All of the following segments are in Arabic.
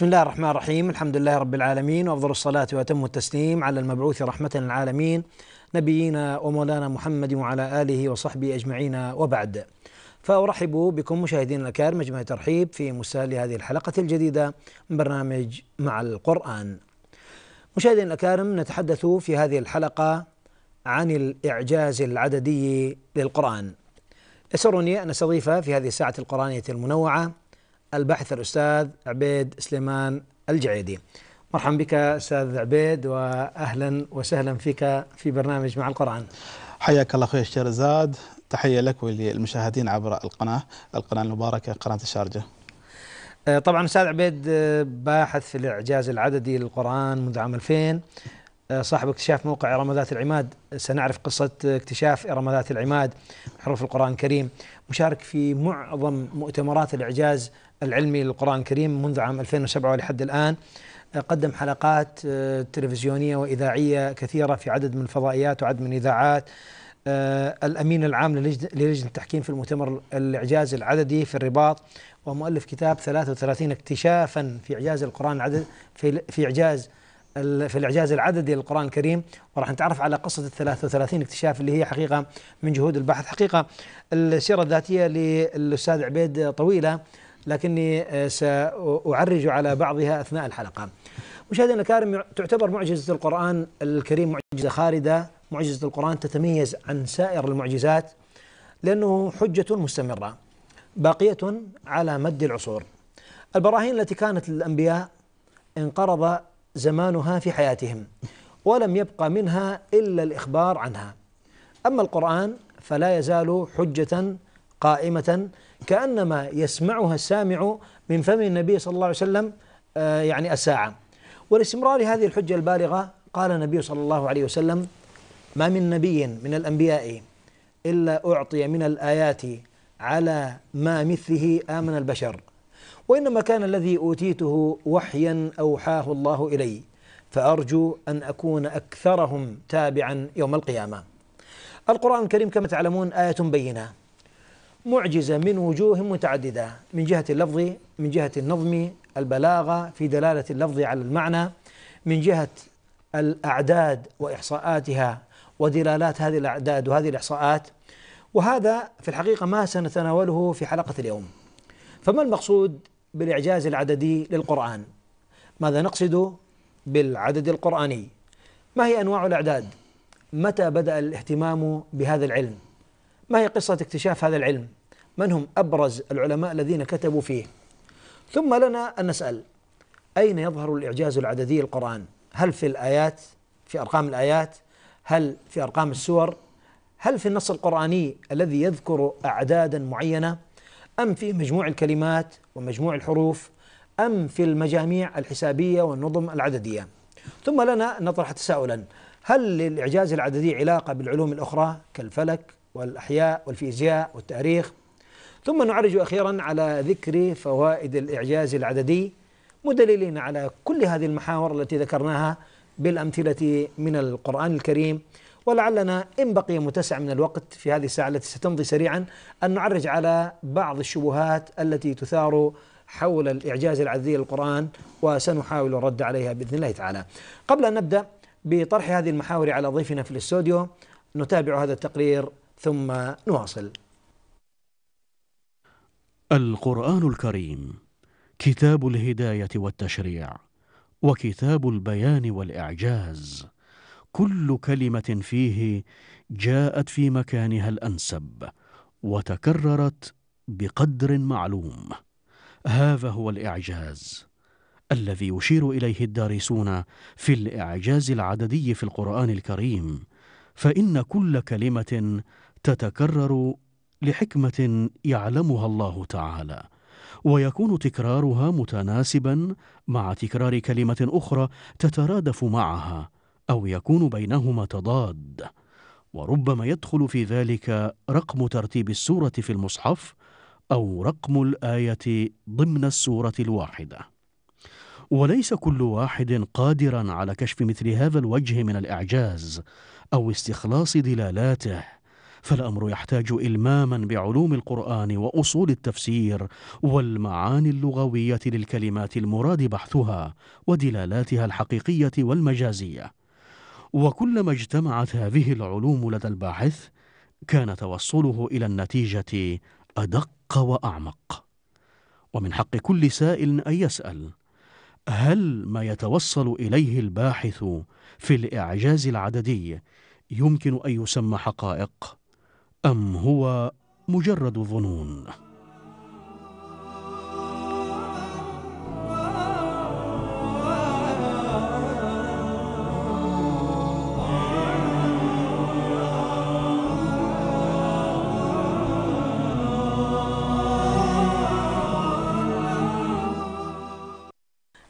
بسم الله الرحمن الرحيم الحمد لله رب العالمين وافضل الصلاه واتم التسليم على المبعوث رحمه للعالمين نبينا ومولانا محمد وعلى اله وصحبه اجمعين وبعد فارحب بكم مشاهدينا الأكارم أجمع ترحيب في مستهل هذه الحلقه الجديده من برنامج مع القران مشاهدينا الاكارم نتحدث في هذه الحلقه عن الاعجاز العددي للقران يسرني ان استضيف في هذه الساعه القرانيه المنوعه الباحث الأستاذ عبيد سليمان الجعيدي مرحبا بك أستاذ عبيد وأهلا وسهلا فيك في برنامج مع القرآن حياك الله أخوي زاد تحية لك وللمشاهدين عبر القناة القناة المباركة قناة الشارجة آه، طبعا أستاذ عبيد آه، باحث في الإعجاز العددي للقرآن منذ عام 2000 آه، صاحب اكتشاف موقع إرم ذات العماد سنعرف قصة اكتشاف إرم ذات العماد حروف القرآن الكريم مشارك في معظم مؤتمرات الإعجاز العلمي للقرآن الكريم منذ عام 2007 ولحد الآن آه، قدم حلقات آه، تلفزيونية وإذاعية كثيرة في عدد من الفضائيات وعدد من الإذاعات آه، الأمين العام للجنة التحكيم في المؤتمر الإعجاز العددي في الرباط ومؤلف كتاب 33 اكتشافا في إعجاز القرآن العدد في, في إعجاز في الإعجاز العددي للقرآن الكريم وراح نتعرف على قصة ال 33 اكتشاف اللي هي حقيقة من جهود البحث حقيقة السيرة الذاتية للأستاذ عبيد طويلة لكني آه، سأعرج على بعضها أثناء الحلقة مشاهدينا الكرام تعتبر معجزة القرآن الكريم معجزة خالدة معجزة القرآن تتميز عن سائر المعجزات لأنه حجة مستمرة باقية على مد العصور البراهين التي كانت للأنبياء انقرض زمانها في حياتهم ولم يبقى منها إلا الإخبار عنها أما القرآن فلا يزال حجة قائمة كأنما يسمعها السامع من فم النبي صلى الله عليه وسلم آه، يعني الساعة ولاستمرار هذه الحجة البالغة قال النبي صلى الله عليه وسلم ما من نبي من الأنبياء إلا أعطي من الآيات على ما مثله آمن البشر وإنما كان الذي أوتيته وحيا أوحاه الله إلي فأرجو أن أكون أكثرهم تابعا يوم القيامة القرآن الكريم كما تعلمون آية بينة معجزة من وجوه متعددة من جهة اللفظ من جهة النظم البلاغة في دلالة اللفظ على المعنى من جهة الأعداد وإحصاءاتها ودلالات هذه الأعداد وهذه الإحصاءات وهذا في الحقيقة ما سنتناوله في حلقة اليوم فما المقصود بالإعجاز العددي للقرآن ماذا نقصد بالعدد القرآني ما هي أنواع الأعداد متى بدأ الاهتمام بهذا العلم ما هي قصة اكتشاف هذا العلم من هم أبرز العلماء الذين كتبوا فيه ثم لنا أن نسأل أين يظهر الإعجاز العددي القرآن هل في الآيات في أرقام الآيات هل في أرقام السور هل في النص القرآني الذي يذكر أعدادا معينة أم في مجموع الكلمات ومجموع الحروف أم في المجاميع الحسابية والنظم العددية ثم لنا نطرح تساؤلا هل للإعجاز العددي علاقة بالعلوم الأخرى كالفلك والأحياء والفيزياء والتاريخ ثم نعرج أخيرا على ذكر فوائد الإعجاز العددي مدللين على كل هذه المحاور التي ذكرناها بالأمثلة من القرآن الكريم ولعلنا إن بقي متسع من الوقت في هذه الساعة التي ستمضي سريعا أن نعرج على بعض الشبهات التي تثار حول الإعجاز العددي للقرآن وسنحاول الرد عليها بإذن الله تعالى قبل أن نبدأ بطرح هذه المحاور على ضيفنا في الاستوديو نتابع هذا التقرير ثم نواصل القرآن الكريم كتاب الهداية والتشريع وكتاب البيان والإعجاز كل كلمة فيه جاءت في مكانها الأنسب وتكررت بقدر معلوم هذا هو الإعجاز الذي يشير إليه الدارسون في الإعجاز العددي في القرآن الكريم فإن كل كلمة تتكرر لحكمة يعلمها الله تعالى ويكون تكرارها متناسبا مع تكرار كلمة أخرى تترادف معها أو يكون بينهما تضاد وربما يدخل في ذلك رقم ترتيب السورة في المصحف أو رقم الآية ضمن السورة الواحدة وليس كل واحد قادرا على كشف مثل هذا الوجه من الإعجاز أو استخلاص دلالاته فالأمر يحتاج إلماما بعلوم القرآن وأصول التفسير والمعاني اللغوية للكلمات المراد بحثها ودلالاتها الحقيقية والمجازية وكلما اجتمعت هذه العلوم لدى الباحث كان توصله إلى النتيجة أدق وأعمق ومن حق كل سائل أن يسأل هل ما يتوصل إليه الباحث في الإعجاز العددي يمكن أن يسمى حقائق؟ أم هو مجرد ظنون؟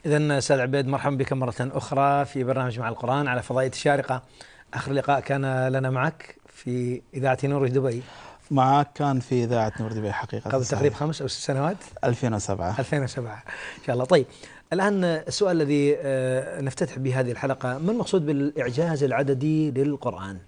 إذا أستاذ عبيد مرحبا بك مرة أخرى في برنامج مع القرآن على فضائية الشارقة آخر لقاء كان لنا معك في إذاعة نور دبي معك كان في إذاعة نور دبي حقيقة قبل تقريبا خمس أو ست سنوات 2007 2007 إن شاء الله طيب الآن السؤال الذي آه، نفتتح به هذه الحلقة ما المقصود بالإعجاز العددي للقرآن؟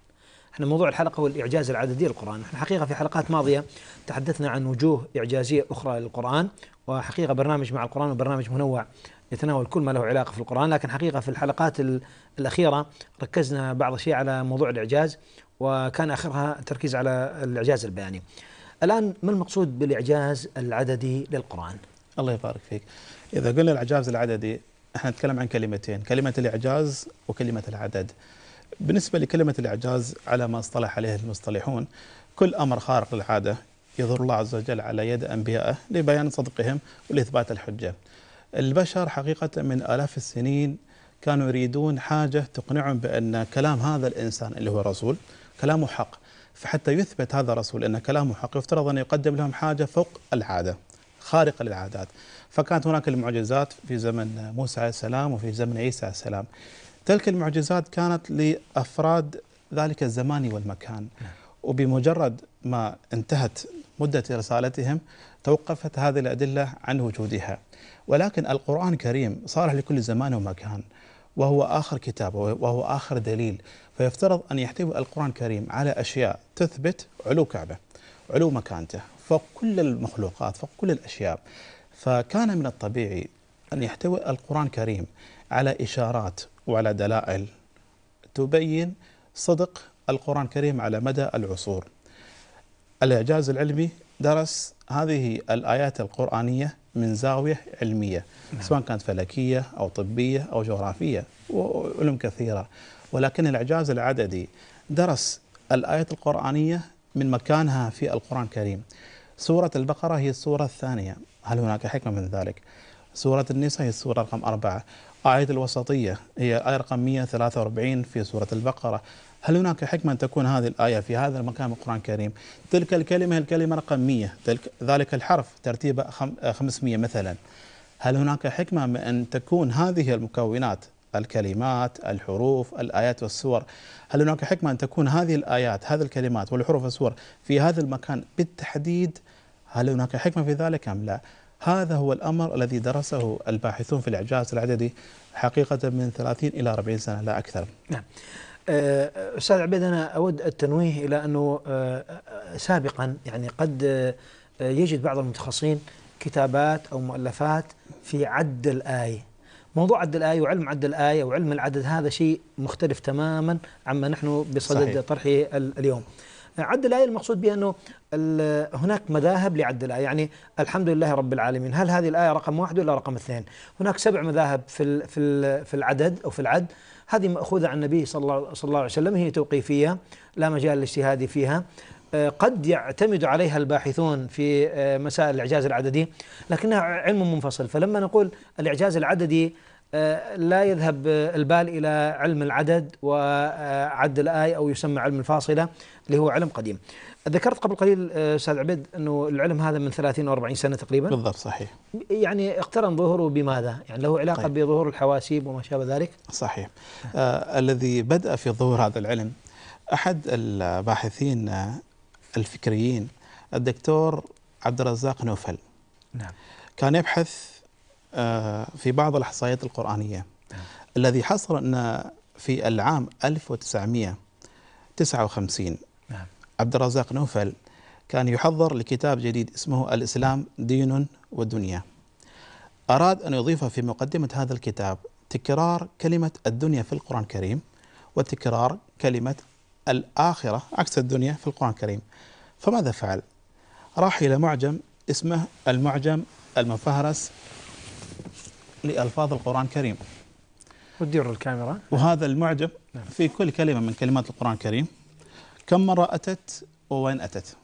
احنا موضوع الحلقة هو الإعجاز العددي للقرآن احنا حقيقة في حلقات ماضية تحدثنا عن وجوه إعجازية أخرى للقرآن وحقيقة برنامج مع القرآن وبرنامج منوع يتناول كل ما له علاقة في القرآن لكن حقيقة في الحلقات الأخيرة ركزنا بعض الشيء على موضوع الإعجاز وكان آخرها التركيز على الإعجاز البياني الآن ما المقصود بالإعجاز العددي للقرآن؟ الله يبارك فيك إذا قلنا الإعجاز العددي احنا نتكلم عن كلمتين كلمة الإعجاز وكلمة العدد بالنسبة لكلمة الإعجاز على ما اصطلح عليه المصطلحون كل أمر خارق للعادة يظهر الله عز وجل على يد أنبيائه لبيان صدقهم ولإثبات الحجة البشر حقيقة من آلاف السنين كانوا يريدون حاجة تقنعهم بأن كلام هذا الإنسان اللي هو رسول كلامه حق فحتى يثبت هذا الرسول أن كلامه حق يفترض أن يقدم لهم حاجة فوق العادة خارقة للعادات فكانت هناك المعجزات في زمن موسى عليه السلام وفي زمن عيسى عليه السلام تلك المعجزات كانت لأفراد ذلك الزمان والمكان نعم. وبمجرد ما انتهت مدة رسالتهم توقفت هذه الأدلة عن وجودها ولكن القرآن الكريم صالح لكل زمان ومكان وهو آخر كتاب وهو آخر دليل فيفترض أن يحتوي القرآن الكريم على أشياء تثبت علو كعبه علو مكانته فوق كل المخلوقات فوق كل الأشياء فكان من الطبيعي أن يحتوي القرآن الكريم على إشارات وعلى دلائل تبين صدق القرآن الكريم على مدى العصور الإعجاز العلمي درس هذه الآيات القرآنية من زاوية علمية نعم. سواء كانت فلكية أو طبية أو جغرافية وعلوم كثيرة ولكن الإعجاز العددي درس الآية القرآنية من مكانها في القرآن الكريم سورة البقرة هي السورة الثانية هل هناك حكمة من ذلك؟ سورة النساء هي السورة رقم أربعة آية الوسطية هي آية رقم 143 في سورة البقرة هل هناك حكمة أن تكون هذه الآية في هذا المكان من القرآن الكريم تلك الكلمة الكلمة رقم 100 تلك ذلك الحرف ترتيبه آه، 500 مثلا هل هناك حكمة من أن تكون هذه المكونات الكلمات الحروف الآيات والسور هل هناك حكمة أن تكون هذه الآيات هذه الكلمات والحروف والسور في هذا المكان بالتحديد هل هناك حكمة في ذلك أم لا هذا هو الأمر الذي درسه الباحثون في الإعجاز العددي حقيقة من 30 إلى 40 سنة لا أكثر نعم آه، استاذ عبيد انا اود التنويه الى انه آه، سابقا يعني قد آه، يجد بعض المتخصصين كتابات او مؤلفات في عد الايه موضوع عد الآية وعلم عد الآية وعلم العدد هذا شيء مختلف تماما عما نحن بصدد صحيح. طرحه اليوم عد الآية المقصود بأنه أنه هناك مذاهب لعد الآية يعني الحمد لله رب العالمين هل هذه الآية رقم واحد ولا رقم اثنين هناك سبع مذاهب في في العدد أو في العد هذه مأخوذة عن النبي صلى الله, عليه وسلم هي توقيفية لا مجال للاجتهاد فيها آه، قد يعتمد عليها الباحثون في آه، مسائل الإعجاز العددي لكنها علم منفصل فلما نقول الإعجاز العددي آه، لا يذهب آه، البال إلى علم العدد وعد الآية أو يسمى علم الفاصلة اللي هو علم قديم ذكرت قبل قليل آه، أستاذ عبيد أنه العلم هذا من 30 و 40 سنة تقريبا بالضبط صحيح يعني اقترن ظهوره بماذا؟ يعني له علاقة طيب. بظهور الحواسيب وما شابه ذلك؟ صحيح آه الذي بدأ في ظهور هذا العلم أحد الباحثين الفكريين الدكتور عبد الرزاق نوفل نعم كان يبحث آه، في بعض الإحصائيات القرآنية آه. الذي حصل أن في العام 1959 نعم. عبد الرزاق نوفل كان يحضر لكتاب جديد اسمه الإسلام دين ودنيا أراد أن يضيف في مقدمة هذا الكتاب تكرار كلمة الدنيا في القرآن الكريم وتكرار كلمة الآخرة عكس الدنيا في القرآن الكريم فماذا فعل؟ راح إلى معجم اسمه المعجم المفهرس لألفاظ القرآن الكريم ودير الكاميرا وهذا المعجب نعم. في كل كلمة من كلمات القرآن الكريم كم مرة أتت ووين أتت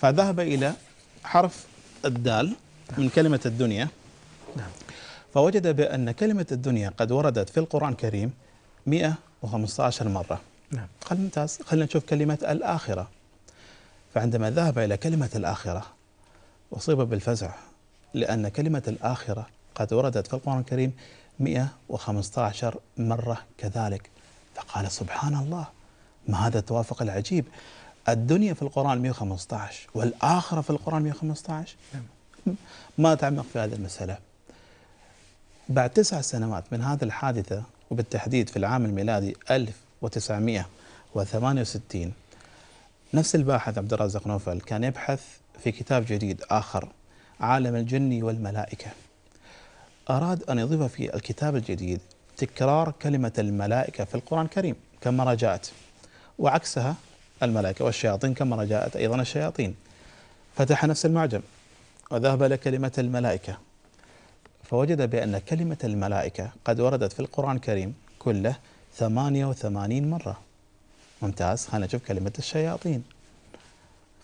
فذهب إلى حرف الدال من نعم. كلمة الدنيا نعم. فوجد بأن كلمة الدنيا قد وردت في القرآن الكريم 115 مرة نعم. قال ممتاز خلينا نشوف كلمة الآخرة فعندما ذهب إلى كلمة الآخرة أصيب بالفزع لأن كلمة الآخرة قد وردت في القرآن الكريم 115 مرة كذلك فقال سبحان الله ما هذا التوافق العجيب الدنيا في القرآن 115 والآخرة في القرآن 115 نعم. ما تعمق في هذه المسألة بعد تسع سنوات من هذه الحادثة وبالتحديد في العام الميلادي 1968 نفس الباحث عبد الرزاق نوفل كان يبحث في كتاب جديد آخر عالم الجن والملائكة أراد أن يضيف في الكتاب الجديد تكرار كلمة الملائكة في القرآن الكريم كما رجعت وعكسها الملائكة والشياطين كما رجعت أيضا الشياطين فتح نفس المعجم وذهب إلى كلمة الملائكة فوجد بأن كلمة الملائكة قد وردت في القرآن الكريم كله 88 مرة ممتاز خلينا نشوف كلمة الشياطين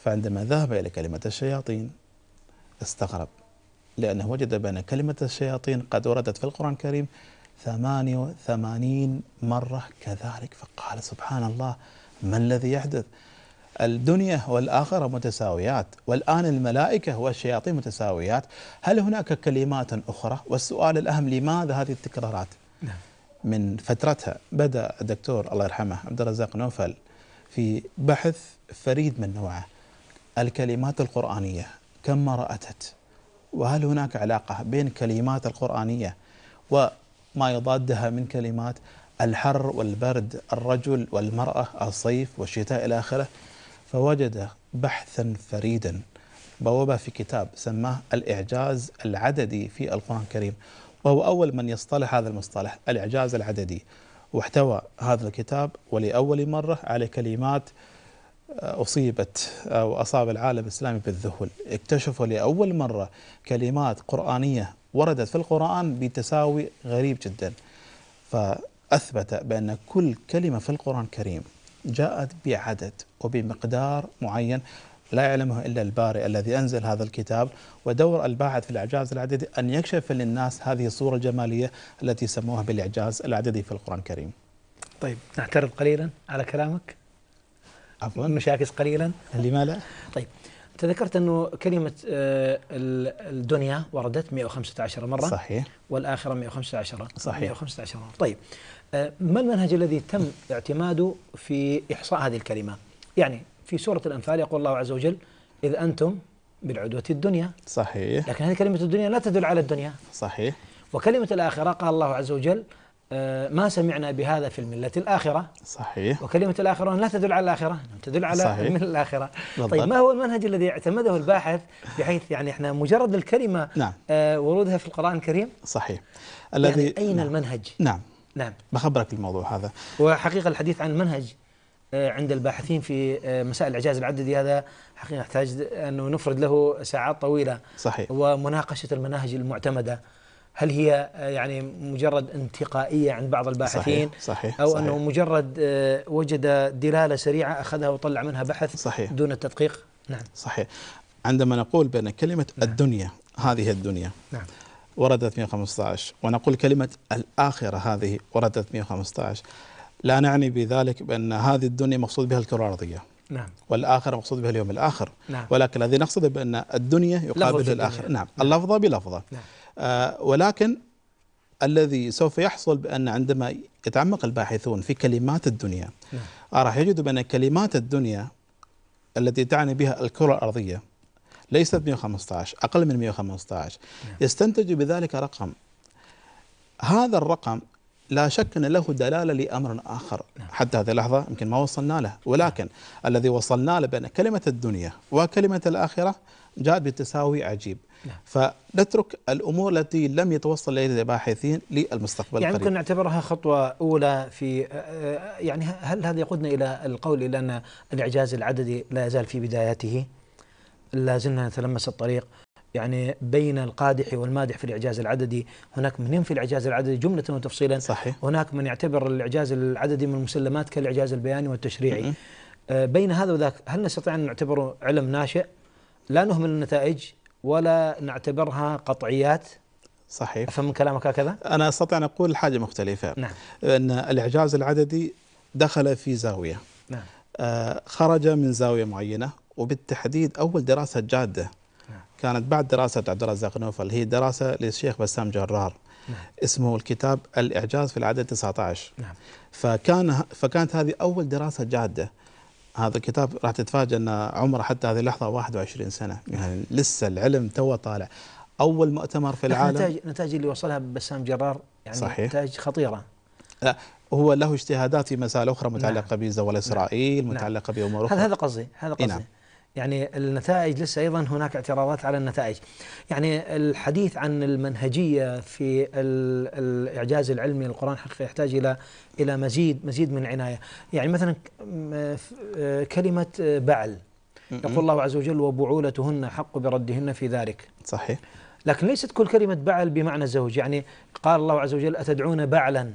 فعندما ذهب إلى كلمة الشياطين استغرب لأنه وجد بأن كلمة الشياطين قد وردت في القرآن الكريم 88 مرة كذلك فقال سبحان الله ما الذي يحدث الدنيا والآخرة متساويات والآن الملائكة والشياطين متساويات هل هناك كلمات أخرى والسؤال الأهم لماذا هذه التكرارات نعم. من فترتها بدأ الدكتور الله يرحمه عبد الرزاق نوفل في بحث فريد من نوعه الكلمات القرآنية كم مرة أتت وهل هناك علاقة بين كلمات القرآنية وما يضادها من كلمات الحر والبرد الرجل والمرأة الصيف والشتاء إلى آخره فوجد بحثا فريدا بوابة في كتاب سماه الإعجاز العددي في القرآن الكريم وهو أول من يصطلح هذا المصطلح الإعجاز العددي واحتوى هذا الكتاب ولأول مرة على كلمات أصيبت أو أصاب العالم الإسلامي بالذهول اكتشفوا لأول مرة كلمات قرآنية وردت في القرآن بتساوي غريب جدا فأثبت بأن كل كلمة في القرآن الكريم جاءت بعدد وبمقدار معين لا يعلمه إلا البارئ الذي أنزل هذا الكتاب ودور الباحث في الإعجاز العددي أن يكشف للناس هذه الصورة الجمالية التي سموها بالإعجاز العددي في القرآن الكريم طيب نعترض قليلا على كلامك عفوا مشاكس قليلا لما لا طيب انت ذكرت انه كلمه آه، الدنيا وردت 115 مره صحيح والاخره 115 صحيح 115 مره طيب آه، ما المنهج الذي تم اعتماده في احصاء هذه الكلمه يعني في سوره الانفال يقول الله عز وجل اذ انتم بالعدوه الدنيا صحيح لكن هذه كلمه الدنيا لا تدل على الدنيا صحيح وكلمه الاخره قال الله عز وجل آه، ما سمعنا بهذا في الملة الآخرة صحيح وكلمة الآخرة لا تدل على الآخرة تدل على صحيح الملة الآخرة بالضبط. طيب ما هو المنهج الذي اعتمده الباحث بحيث يعني احنا مجرد الكلمة نعم. آه ورودها في القرآن الكريم صحيح يعني الذي يعني أين نعم. المنهج نعم نعم بخبرك الموضوع هذا وحقيقة الحديث عن المنهج آه، عند الباحثين في آه، مسائل الإعجاز العددي هذا حقيقة يحتاج أنه نفرد له ساعات طويلة صحيح ومناقشة المناهج المعتمدة هل هي آه، يعني مجرد انتقائية عند بعض الباحثين صحيح صحيح أو صحيح أنه مجرد آه، وجد دلالة سريعة أخذها وطلع منها بحث صحيح دون التدقيق نعم صحيح عندما نقول بأن كلمة نعم الدنيا هذه الدنيا نعم وردت 115 ونقول كلمة الآخرة هذه وردت 115 لا نعني بذلك بأن هذه الدنيا مقصود بها الكرة الأرضية نعم والآخرة مقصود بها اليوم الآخر نعم ولكن الذي نقصده بأن الدنيا يقابل الآخرة نعم, نعم اللفظة بلفظة نعم آه، ولكن الذي سوف يحصل بأن عندما يتعمق الباحثون في كلمات الدنيا نعم. آه، راح يجدوا بأن كلمات الدنيا التي تعني بها الكرة الأرضية ليست 115 أقل من 115 نعم. يستنتج بذلك رقم هذا الرقم لا شك أن له دلالة لأمر آخر نعم. حتى هذه اللحظة يمكن ما وصلنا له ولكن الذي وصلنا له بأن كلمة الدنيا وكلمة الآخرة جاءت بتساوي عجيب نعم. فنترك الأمور التي لم يتوصل إليها الباحثين للمستقبل يعني ممكن نعتبرها خطوة أولى في آه، آه، يعني هل هذا يقودنا إلى القول إلى أن الإعجاز العددي لا يزال في بداياته لا زلنا نتلمس الطريق يعني بين القادح والمادح في الإعجاز العددي هناك من ينفي الإعجاز العددي جملة وتفصيلا صحيح. هناك من يعتبر الإعجاز العددي من المسلمات كالإعجاز البياني والتشريعي آه، بين هذا وذاك هل نستطيع أن نعتبره علم ناشئ لا نهمل النتائج ولا نعتبرها قطعيات صحيح أفهم من كلامك هكذا؟ أنا أستطيع أن أقول حاجة مختلفة نعم أن الإعجاز العددي دخل في زاوية نعم آه خرج من زاوية معينة وبالتحديد أول دراسة جادة نعم. كانت بعد دراسة عبد الرزاق نوفل هي دراسة للشيخ بسام جرار نعم. اسمه الكتاب الإعجاز في العدد 19 نعم. فكان فكانت هذه أول دراسة جادة هذا الكتاب راح تتفاجئ ان عمره حتى هذه اللحظه 21 سنه يعني لسه العلم تو طالع اول مؤتمر في العالم نتاج النتائج اللي وصلها بسام جرار يعني صحيح. نتائج خطيره لا هو له اجتهادات في مسائل اخرى متعلقه نعم. بزوال نعم. اسرائيل نعم. متعلقه بامور اخرى هذا قصدي هذا نعم. قصدي نعم. يعني النتائج لسه ايضا هناك اعتراضات على النتائج. يعني الحديث عن المنهجيه في الاعجاز العلمي للقران حقيقه يحتاج الى الى مزيد مزيد من عنايه، يعني مثلا كلمه بعل يقول الله عز وجل وبعولتهن حق بردهن في ذلك. صحيح. لكن ليست كل كلمه بعل بمعنى الزوج، يعني قال الله عز وجل اتدعون بعلا.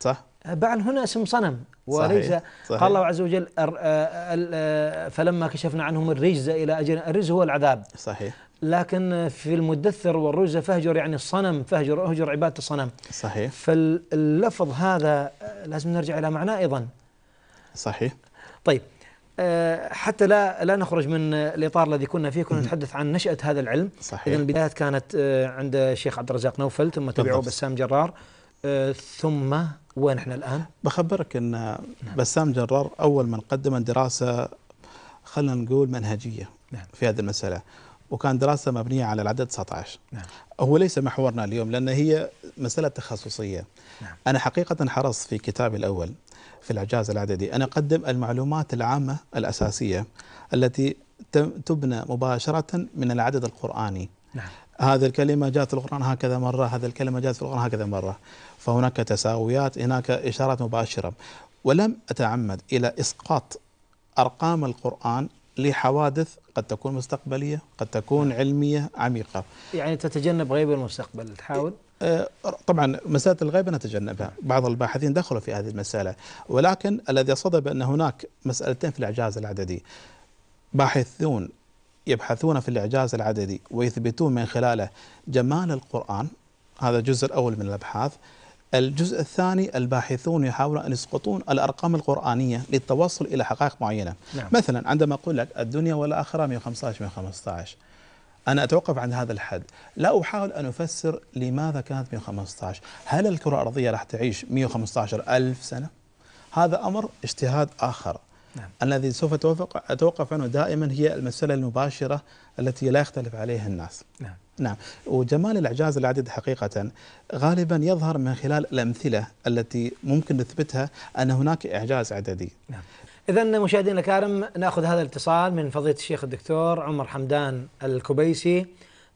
صح. بعل هنا اسم صنم وليس صحيح. قال الله عز وجل آه، آه، آه، فلما كشفنا عنهم الرجز إلى أجل الرجز هو العذاب صحيح لكن في المدثر والرجز فهجر يعني الصنم فهجر اهجر عبادة الصنم صحيح فاللفظ هذا لازم نرجع إلى معناه أيضا صحيح طيب حتى لا لا نخرج من الاطار الذي كنا فيه كنا نتحدث عن نشاه هذا العلم صحيح اذا البدايات كانت عند الشيخ عبد الرزاق نوفل ثم تبعه بسام جرار ثم وين احنا الان؟ بخبرك ان نعم. بسام جرار اول من قدم دراسه خلينا نقول منهجيه نعم. في هذه المساله وكان دراسه مبنيه على العدد 19 نعم. هو ليس محورنا اليوم لان هي مساله تخصصيه نعم. انا حقيقه حرصت في كتابي الاول في الاعجاز العددي ان اقدم المعلومات العامه الاساسيه التي تبنى مباشره من العدد القراني نعم. هذه الكلمة جاءت في القرآن هكذا مرة هذه الكلمة جاءت في القرآن هكذا مرة فهناك تساويات هناك إشارات مباشرة ولم أتعمد إلى إسقاط أرقام القرآن لحوادث قد تكون مستقبلية قد تكون نعم. علمية عميقة يعني تتجنب غيب المستقبل تحاول إيه، إيه، طبعا مسألة الغيب نتجنبها بعض الباحثين دخلوا في هذه المسألة ولكن الذي صدب أن هناك مسألتين في الإعجاز العددي باحثون يبحثون في الإعجاز العددي ويثبتون من خلاله جمال القرآن هذا جزء الأول من الأبحاث الجزء الثاني الباحثون يحاولون أن يسقطون الأرقام القرآنية للتوصل إلى حقائق معينة نعم. مثلا عندما أقول لك الدنيا والآخرة 115 من 15 أنا أتوقف عند هذا الحد لا أحاول أن أفسر لماذا كانت 115 هل الكرة الأرضية راح تعيش 115 ألف سنة هذا أمر اجتهاد آخر نعم. الذي سوف أتوقف عنه دائما هي المسألة المباشرة التي لا يختلف عليها الناس نعم. نعم وجمال الإعجاز العديد حقيقة غالبا يظهر من خلال الأمثلة التي ممكن نثبتها أن هناك إعجاز عددي نعم. إذا مشاهدينا الكرام ناخذ هذا الاتصال من فضيلة الشيخ الدكتور عمر حمدان الكبيسي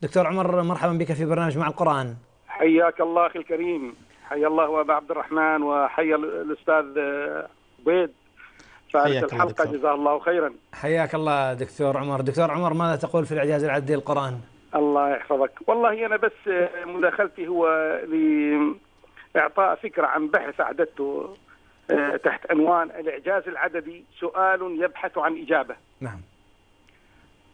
دكتور عمر مرحبا بك في برنامج مع القرآن حياك الله أخي الكريم حيا الله ابا عبد الرحمن وحيا الأستاذ بيد فارس الحلقه جزاه الله خيرا حياك الله دكتور عمر دكتور عمر ماذا تقول في الاعجاز العددي القران الله يحفظك والله انا بس مداخلتي هو لاعطاء فكره عن بحث اعددته آه، تحت عنوان الاعجاز العددي سؤال يبحث عن اجابه نعم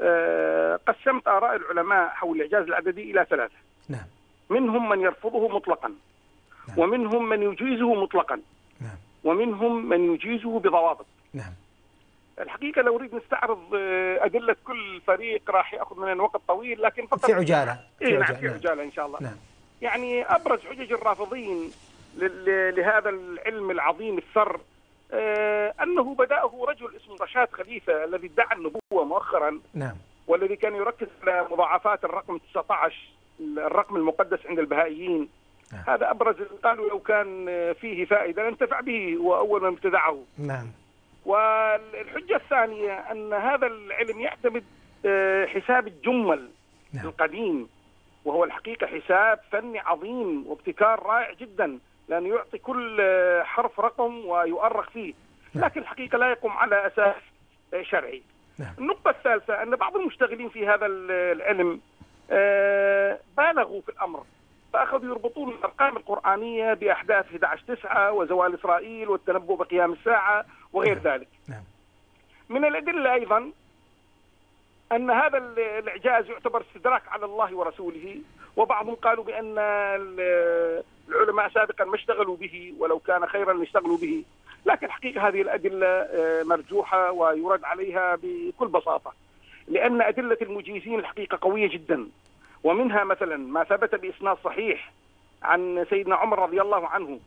آه، قسمت اراء العلماء حول الاعجاز العددي الى ثلاثه نعم منهم من يرفضه مطلقا نعم. ومنهم من يجيزه مطلقا نعم. ومنهم من يجيزه بضوابط نعم الحقيقة لو أريد نستعرض آه، أدلة كل فريق راح يأخذ مننا وقت طويل لكن فقط في عجالة في إيه نعم في نعم. عجالة إن شاء الله نعم. يعني أبرز حجج الرافضين لهذا العلم العظيم السر آه، أنه بدأه رجل اسمه رشاد خليفة الذي ادعى النبوة مؤخرا نعم والذي كان يركز على مضاعفات الرقم 19 الرقم المقدس عند البهائيين نعم. هذا أبرز قالوا لو كان آه، فيه فائدة لانتفع به هو أول من ابتدعه نعم والحجة الثانية أن هذا العلم يعتمد آه، حساب الجمل نعم. القديم وهو الحقيقة حساب فني عظيم وابتكار رائع جدا لأنه يعطي كل آه، حرف رقم ويؤرخ فيه نعم. لكن الحقيقة لا يقوم على أساس آه، شرعي نعم. النقطة الثالثة أن بعض المشتغلين في هذا العلم بالغوا في الأمر فاخذوا يربطون الارقام القرانيه باحداث 11 9 وزوال اسرائيل والتنبؤ بقيام الساعه وغير نعم. ذلك. نعم. من الادله ايضا ان هذا الاعجاز يعتبر استدراك على الله ورسوله وبعضهم قالوا بان العلماء سابقا ما اشتغلوا به ولو كان خيرا لاشتغلوا به لكن حقيقه هذه الادله آه، مرجوحه ويرد عليها بكل بساطه لان ادله المجيزين الحقيقه قويه جدا ومنها مثلا ما ثبت بإسناد صحيح عن سيدنا عمر رضي الله عنه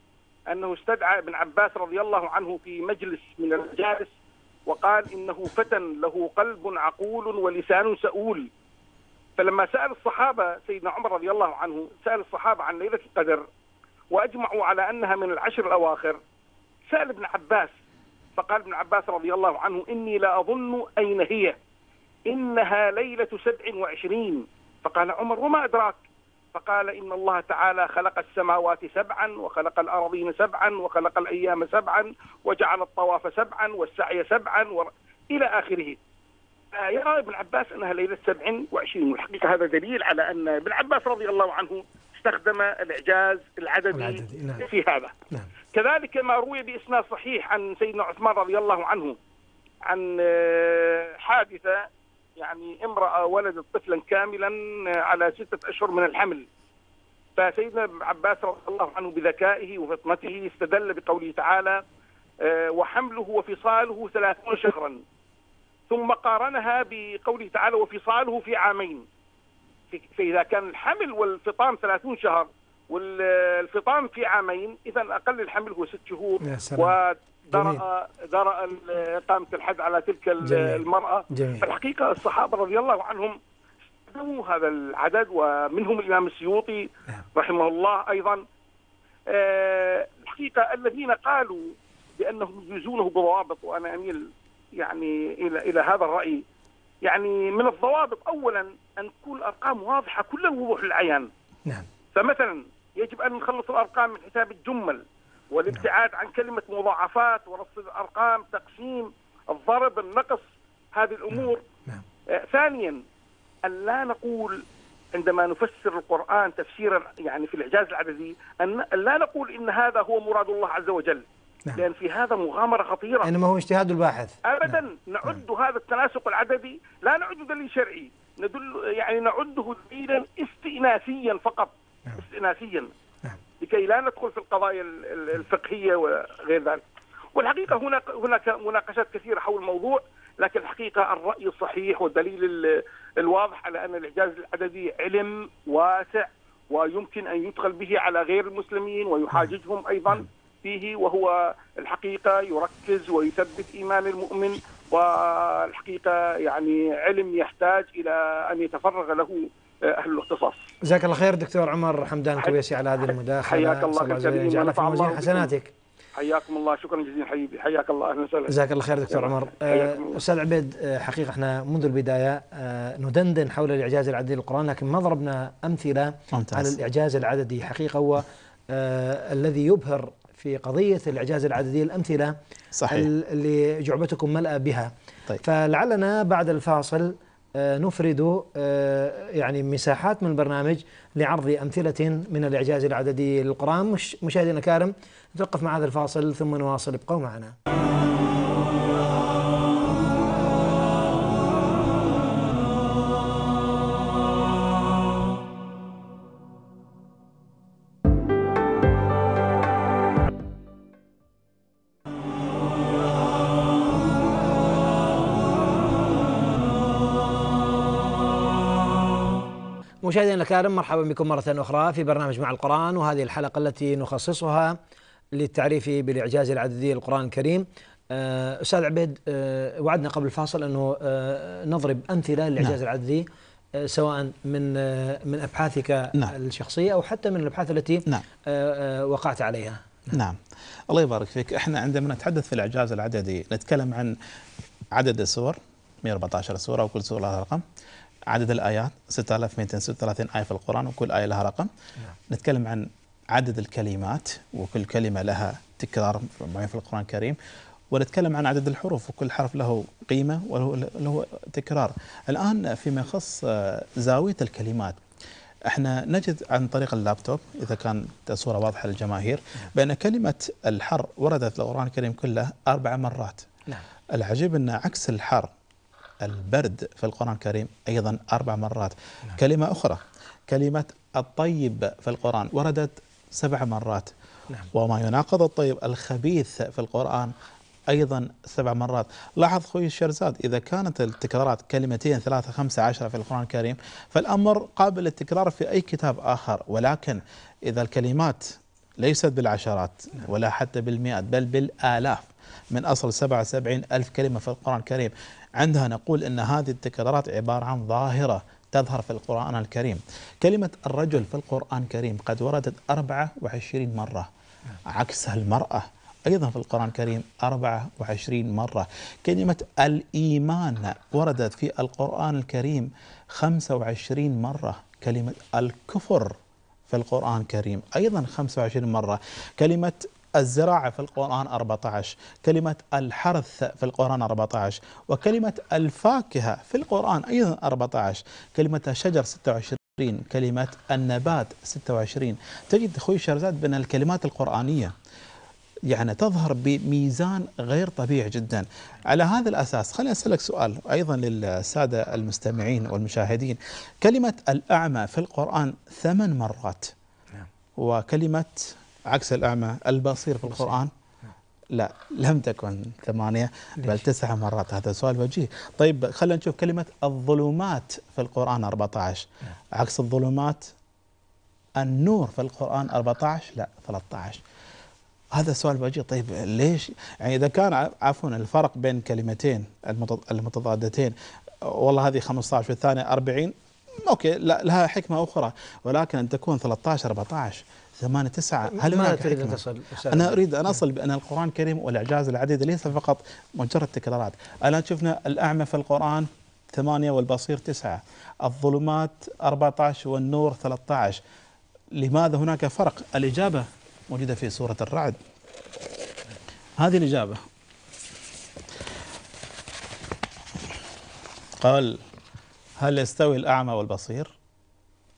أنه استدعى ابن عباس رضي الله عنه في مجلس من المجالس وقال إنه فتى له قلب عقول ولسان سؤول فلما سأل الصحابة سيدنا عمر رضي الله عنه سأل الصحابة عن ليلة القدر وأجمعوا على أنها من العشر الأواخر سأل ابن عباس فقال ابن عباس رضي الله عنه إني لا أظن أين هي إنها ليلة سبع وعشرين فقال عمر وما أدراك فقال إن الله تعالى خلق السماوات سبعا وخلق الأراضين سبعا وخلق الأيام سبعا وجعل الطواف سبعا والسعي سبعا و... إلى آخره آه، يرى ابن عباس أنها ليلة سبع وعشرين والحقيقة هذا دليل على أن ابن عباس رضي الله عنه استخدم الإعجاز العددي, العددي. نعم. في هذا نعم. كذلك ما روي بإسناد صحيح عن سيدنا عثمان رضي الله عنه عن آه، حادثة يعني امرأة ولدت طفلا كاملا آه، على ستة أشهر من الحمل فسيدنا ابن عباس رضي الله عنه بذكائه وفطنته استدل بقوله تعالى آه، وحمله وفصاله ثلاثون شهرا ثم قارنها بقوله تعالى وفصاله في عامين فإذا كان الحمل والفطام ثلاثون شهر والفطام في عامين إذا أقل الحمل هو ست شهور يا سلام. درأ درأ إقامة الحد على تلك جميل. المرأة جميل. في الحقيقة الصحابة رضي الله عنهم استخدموا هذا العدد ومنهم الإمام السيوطي نعم. رحمه الله أيضا آه، الحقيقة الذين قالوا بأنهم يجوزونه بضوابط وأنا أميل يعني إلى إلى هذا الرأي يعني من الضوابط أولا أن تكون الأرقام واضحة كل الوضوح العيان نعم فمثلا يجب أن نخلص الأرقام من حساب الجمل والابتعاد عن كلمة مضاعفات ونص الأرقام تقسيم الضرب النقص هذه الأمور نعم، نعم. آه، ثانيا أن لا نقول عندما نفسر القرآن تفسيرا يعني في الإعجاز العددي أن لا نقول إن هذا هو مراد الله عز وجل نعم. لأن في هذا مغامرة خطيرة إنما هو اجتهاد الباحث أبدا نعم. نعد نعم. هذا التناسق العددي لا نعد دليل شرعي ندل يعني نعده دليلا استئناسيا فقط نعم. استئناسيا لكي لا ندخل في القضايا الفقهيه وغير ذلك. والحقيقه هناك هناك مناقشات كثيره حول الموضوع لكن الحقيقه الراي الصحيح والدليل الواضح على ان الاعجاز العددي علم واسع ويمكن ان يدخل به على غير المسلمين ويحاججهم ايضا فيه وهو الحقيقه يركز ويثبت ايمان المؤمن والحقيقه يعني علم يحتاج الى ان يتفرغ له اهل الاختصاص. جزاك الله خير دكتور عمر حمدان الكويسي على هذه المداخله حياك الله الله خير في موازين حسناتك. حياكم الله شكرا جزيلا حبيبي حياك الله اهلا وسهلا جزاك الله خير دكتور عمر آه، استاذ عبيد آه، حقيقه احنا منذ البدايه آه، ندندن حول الاعجاز العددي للقران لكن ما ضربنا امثله ممتاز. على الاعجاز العددي حقيقه هو الذي يبهر في قضيه الاعجاز العددي الامثله صحيح اللي جعبتكم ملأى بها طيب. فلعلنا بعد الفاصل آه، نفرد آه، يعني مساحات من البرنامج لعرض أمثلة من الإعجاز العددي للقرآن مشاهدينا الكرام نتوقف مع هذا الفاصل ثم نواصل ابقوا معنا مشاهدينا الكرام مرحبا بكم مرة أخرى في برنامج مع القرآن وهذه الحلقة التي نخصصها للتعريف بالإعجاز العددي للقرآن الكريم آه، أستاذ عبيد آه، وعدنا قبل الفاصل أنه آه، نضرب أمثلة للإعجاز نعم. العددي سواء من من أبحاثك نعم. الشخصية أو حتى من الأبحاث التي نعم. وقعت عليها نعم. نعم الله يبارك فيك احنا عندما نتحدث في الإعجاز العددي نتكلم عن عدد السور 114 سورة وكل سورة لها رقم عدد الايات 6236 ايه في القران وكل ايه لها رقم نعم. نتكلم عن عدد الكلمات وكل كلمه لها تكرار معين في القران الكريم ونتكلم عن عدد الحروف وكل حرف له قيمه وله له تكرار الان فيما يخص آه، زاويه الكلمات احنا نجد عن طريق اللابتوب اذا كان صوره واضحه للجماهير نعم. بان كلمه الحر وردت في القران الكريم كله اربع مرات نعم العجيب ان عكس الحر البرد في القرآن الكريم أيضا أربع مرات نعم. كلمة أخرى كلمة الطيب في القرآن وردت سبع مرات نعم. وما يناقض الطيب الخبيث في القرآن أيضا سبع مرات لاحظ خوي الشرزاد إذا كانت التكرارات كلمتين ثلاثة خمسة عشرة في القرآن الكريم فالأمر قابل للتكرار في أي كتاب آخر ولكن إذا الكلمات ليست بالعشرات نعم. ولا حتى بالمئات بل بالآلاف من أصل سبعين ألف كلمة في القرآن الكريم عندها نقول أن هذه التكرارات عبارة عن ظاهرة تظهر في القرآن الكريم كلمة الرجل في القرآن الكريم قد وردت 24 مرة عكسها المرأة أيضا في القرآن الكريم 24 مرة كلمة الإيمان وردت في القرآن الكريم 25 مرة كلمة الكفر في القرآن الكريم أيضا 25 مرة كلمة الزراعة في القرآن 14 كلمة الحرث في القرآن 14 وكلمة الفاكهة في القرآن أيضا 14 كلمة الشجر 26 كلمة النبات 26 تجد أخوي شهرزاد بأن الكلمات القرآنية يعني تظهر بميزان غير طبيعي جدا على هذا الأساس خليني أسألك سؤال أيضا للسادة المستمعين والمشاهدين كلمة الأعمى في القرآن ثمان مرات نعم. وكلمة عكس الأعمى البصير في القرآن لا لم تكن ثمانية بل تسعة مرات هذا سؤال وجيه طيب خلينا نشوف كلمة الظلمات في القرآن 14 نعم. عكس الظلمات النور في القرآن 14 لا 13 هذا سؤال وجيه طيب ليش يعني إذا كان عفوا الفرق بين كلمتين المتضادتين والله هذه 15 والثانية 40 أوكي لا لها حكمة أخرى ولكن أن تكون 13 14 ثمانية تسعة هل هناك تريد أن تصل أنا أريد أن أصل بأن القرآن الكريم والإعجاز العديد ليس فقط مجرد تكرارات الآن شفنا الأعمى في القرآن ثمانية والبصير تسعة الظلمات 14 والنور 13 لماذا هناك فرق الإجابة موجودة في سورة الرعد هذه الإجابة قال هل يستوي الأعمى والبصير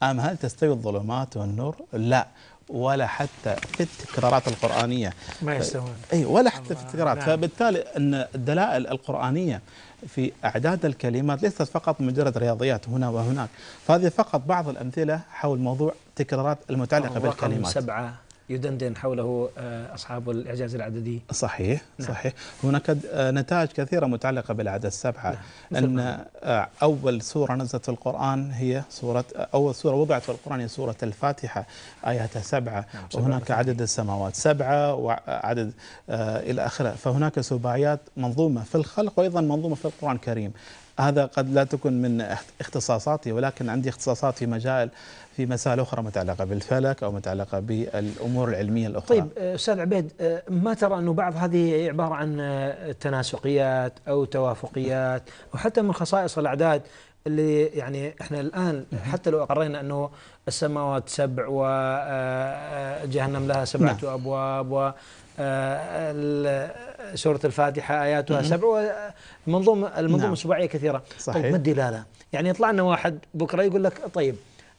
أم هل تستوي الظلمات والنور لا ولا حتى في التكرارات القرآنية ما يستوون أي ولا حتى في التكرارات نعم. فبالتالي أن الدلائل القرآنية في أعداد الكلمات ليست فقط مجرد رياضيات هنا وهناك فهذه فقط بعض الأمثلة حول موضوع تكرارات المتعلقة بالكلمات سبعة يدندن حوله آه، أصحاب الإعجاز العددي صحيح نعم. صحيح هناك آه، نتائج كثيرة متعلقة بالعدد السبعة نعم. أن آه، أول سورة نزلت في القرآن هي سورة أول سورة وضعت في القرآن هي سورة الفاتحة آياتها سبعة نعم. وهناك عدد السماوات سبعة وعدد إلى آخره فهناك سباعيات منظومة في الخلق وأيضا منظومة في القرآن الكريم هذا قد لا تكون من اختصاصاتي ولكن عندي اختصاصات في مجال في مسائل أخرى متعلقة بالفلك أو متعلقة بالأمور العلمية الأخرى طيب آه، أستاذ عبيد آه، ما ترى أنه بعض هذه عبارة عن آه، تناسقيات أو توافقيات وحتى من خصائص الأعداد اللي يعني احنا الان حتى لو اقرينا انه السماوات سبع وجهنم لها سبعه نعم. ابواب و سوره الفاتحه اياتها سبع ومنظوم المنظومه نعم. كثيره طيب، صحيح. طيب ما الدلاله؟ يعني يطلع لنا واحد بكره يقول لك طيب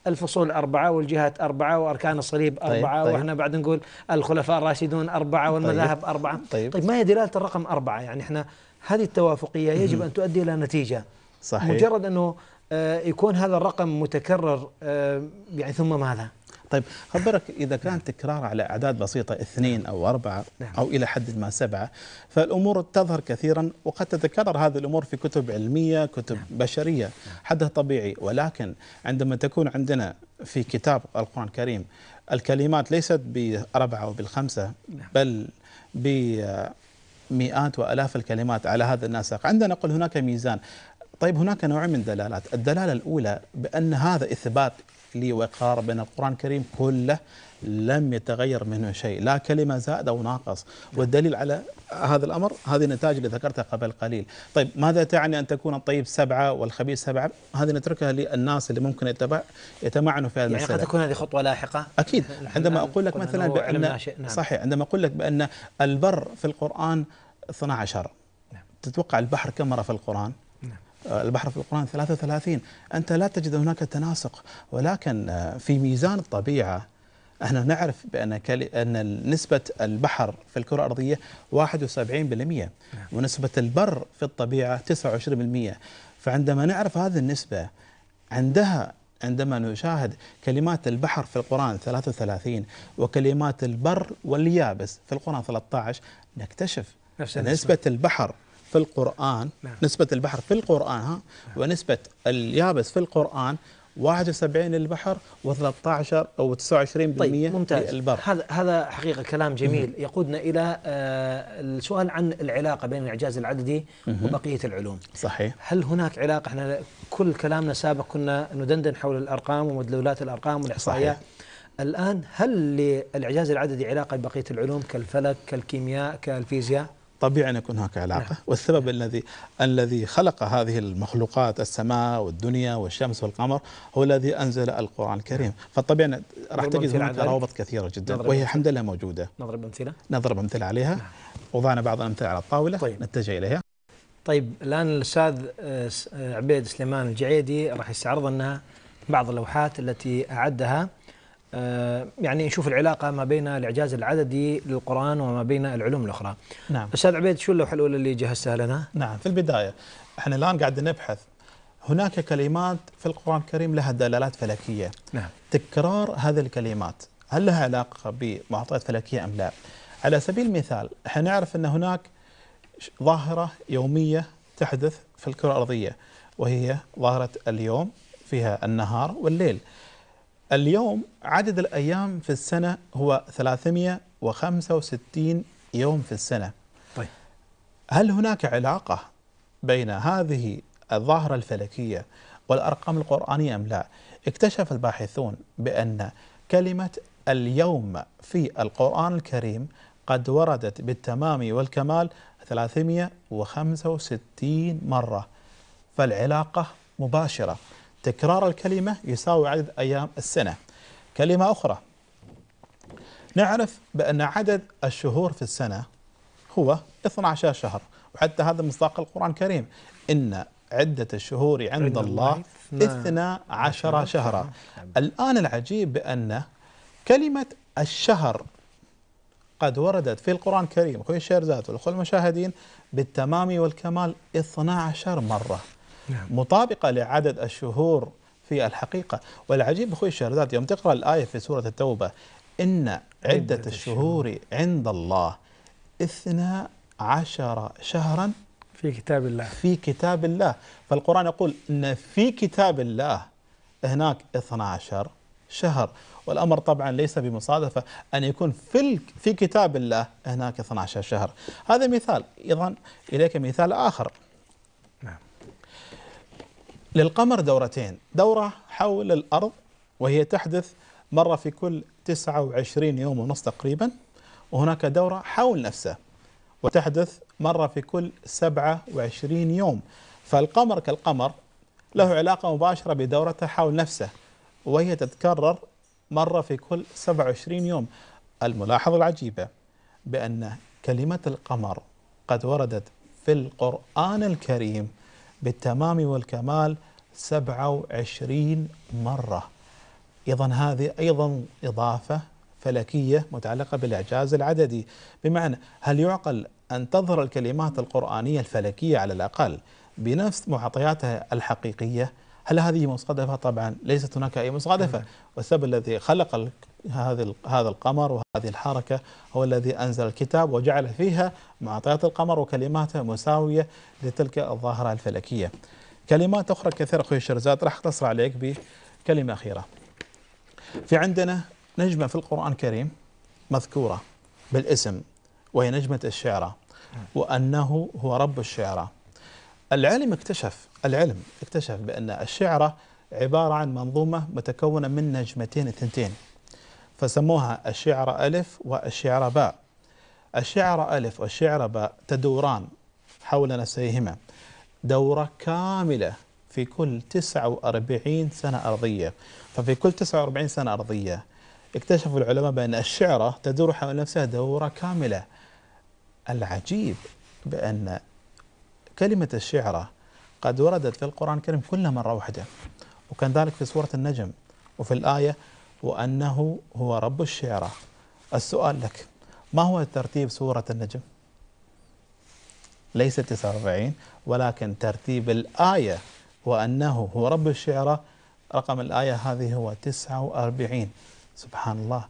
الفصول أربعة والجهات أربعة وأركان الصليب طيب، أربعة طيب وإحنا بعد نقول الخلفاء الراشدون أربعة طيب. والمذاهب طيب أربعة طيب, طيب ما هي دلالة الرقم أربعة يعني إحنا هذه التوافقية يجب أن تؤدي إلى نتيجة صحيح مجرد أنه آه، يكون هذا الرقم متكرر آه، يعني ثم ماذا؟ طيب خبرك إذا كان تكرار على أعداد بسيطة اثنين أو أربعة نعم. أو إلى حد ما سبعة فالأمور تظهر كثيرا وقد تتكرر هذه الأمور في كتب علمية كتب نعم. بشرية نعم. حدها طبيعي ولكن عندما تكون عندنا في كتاب القرآن الكريم الكلمات ليست بأربعة أو بالخمسة نعم. بل بمئات وألاف الكلمات على هذا النسق عندنا نقول هناك ميزان طيب هناك نوع من الدلالات الدلالة الأولى بأن هذا إثبات لي وإقرار بأن القرآن الكريم كله لم يتغير منه شيء لا كلمة زائد أو ناقص والدليل على هذا الأمر هذه النتائج اللي ذكرتها قبل قليل طيب ماذا تعني أن تكون الطيب سبعة والخبيث سبعة هذه نتركها للناس اللي ممكن يتبع يتمعنوا في هذا يعني قد تكون هذه خطوة لاحقة أكيد عندما أقول لك مثلا بأن نعم. صحيح عندما أقول لك بأن البر في القرآن 12 نعم. تتوقع البحر كم مرة في القرآن؟ آه، البحر في القرآن 33 أنت لا تجد هناك تناسق ولكن آه، في ميزان الطبيعة احنا نعرف بان ان نسبه البحر في الكره الارضيه 71% نعم. ونسبه البر في الطبيعه 29% فعندما نعرف هذه النسبه عندها عندما نشاهد كلمات البحر في القرآن 33 وكلمات البر واليابس في القرآن 13 نكتشف نفس نسبة البحر في القرآن نعم. نسبة البحر في القرآن ها نعم. ونسبة اليابس في القرآن 71 للبحر و13 او 29 طيب ممتاز للبر هذا هذا حقيقه كلام جميل مم. يقودنا الى آه، السؤال عن العلاقه بين الاعجاز العددي مم. وبقيه العلوم صحيح هل هناك علاقه احنا كل كلامنا سابق كنا ندندن حول الارقام ومدلولات الارقام والاحصائيات الآن هل للإعجاز العددي علاقة ببقية العلوم كالفلك كالكيمياء كالفيزياء؟ طبيعي ان يكون هناك علاقه نعم. والسبب نعم. الذي الذي خلق هذه المخلوقات السماء والدنيا والشمس والقمر هو الذي انزل القران الكريم نعم. فطبيعا راح تجد هناك روابط كثيره جدا وهي الحمد لله موجوده نضرب امثله نضرب امثله عليها نعم. وضعنا بعض الامثله على الطاوله طيب. نتجه اليها طيب الان الاستاذ آه، عبيد سليمان الجعيدي راح يستعرض لنا بعض اللوحات التي اعدها آه، يعني نشوف العلاقة ما بين الإعجاز العددي للقرآن وما بين العلوم الأخرى نعم أستاذ عبيد شو اللوحة الأولى اللي جهزتها لنا؟ نعم في البداية احنا الآن قاعد نبحث هناك كلمات في القرآن الكريم لها دلالات فلكية نعم. تكرار هذه الكلمات هل لها علاقة بمعطيات فلكية أم لا؟ على سبيل المثال احنا نعرف أن هناك ظاهرة يومية تحدث في الكرة الأرضية وهي ظاهرة اليوم فيها النهار والليل اليوم عدد الأيام في السنة هو 365 يوم في السنة طيب هل هناك علاقة بين هذه الظاهرة الفلكية والأرقام القرآنية أم لا اكتشف الباحثون بأن كلمة اليوم في القرآن الكريم قد وردت بالتمام والكمال 365 مرة فالعلاقة مباشرة تكرار الكلمة يساوي عدد أيام السنة كلمة أخرى نعرف بأن عدد الشهور في السنة هو 12 شهر وحتى هذا مصداق القرآن الكريم إن عدة الشهور عند الله 12 شهرا الآن العجيب بأن كلمة الشهر قد وردت في القرآن الكريم أخوي الشهرزاد والأخوة المشاهدين بالتمام والكمال 12 مرة نعم. مطابقة لعدد الشهور في الحقيقة والعجيب أخوي الشهرزاد يوم تقرأ الآية في سورة التوبة إن عدة الشهور عند الله إثنى عشر شهرا في كتاب الله في كتاب الله فالقرآن يقول إن في كتاب الله هناك 12 شهر والأمر طبعا ليس بمصادفة أن يكون في, في كتاب الله هناك 12 شهر هذا مثال أيضا إليك مثال آخر للقمر دورتين دورة حول الأرض وهي تحدث مرة في كل 29 يوم ونص تقريبا وهناك دورة حول نفسه وتحدث مرة في كل 27 يوم فالقمر كالقمر له علاقة مباشرة بدورته حول نفسه وهي تتكرر مرة في كل 27 يوم الملاحظة العجيبة بأن كلمة القمر قد وردت في القرآن الكريم بالتمام والكمال 27 مرة أيضا هذه أيضا إضافة فلكية متعلقة بالإعجاز العددي بمعنى هل يعقل أن تظهر الكلمات القرآنية الفلكية على الأقل بنفس معطياتها الحقيقية هل هذه مصادفة طبعا ليست هناك أي مصادفة نعم. والسبب الذي خلق هذا هذا القمر وهذه الحركة هو الذي أنزل الكتاب وجعل فيها معطيات القمر وكلماته مساوية لتلك الظاهرة الفلكية كلمات أخرى كثيرة أخوي الشرزات راح أقتصر عليك بكلمة أخيرة في عندنا نجمة في القرآن الكريم مذكورة بالاسم وهي نجمة الشعرى نعم. وأنه هو رب الشعرى العلم اكتشف العلم اكتشف بأن الشعرة عبارة عن منظومة متكونة من نجمتين اثنتين فسموها الشعر ألف والشعر باء الشعر ألف والشعر باء تدوران حول نفسيهما دورة كاملة في كل 49 سنة أرضية ففي كل 49 سنة أرضية اكتشف العلماء بأن الشعرة تدور حول نفسها دورة كاملة العجيب بأن كلمة الشعرة قد وردت في القرآن الكريم كلها مرة واحدة وكان ذلك في سورة النجم وفي الآية وأنه هو رب الشعرى السؤال لك ما هو ترتيب سورة النجم؟ ليس 49 ولكن ترتيب الآية وأنه هو رب الشعرى رقم الآية هذه هو 49 سبحان الله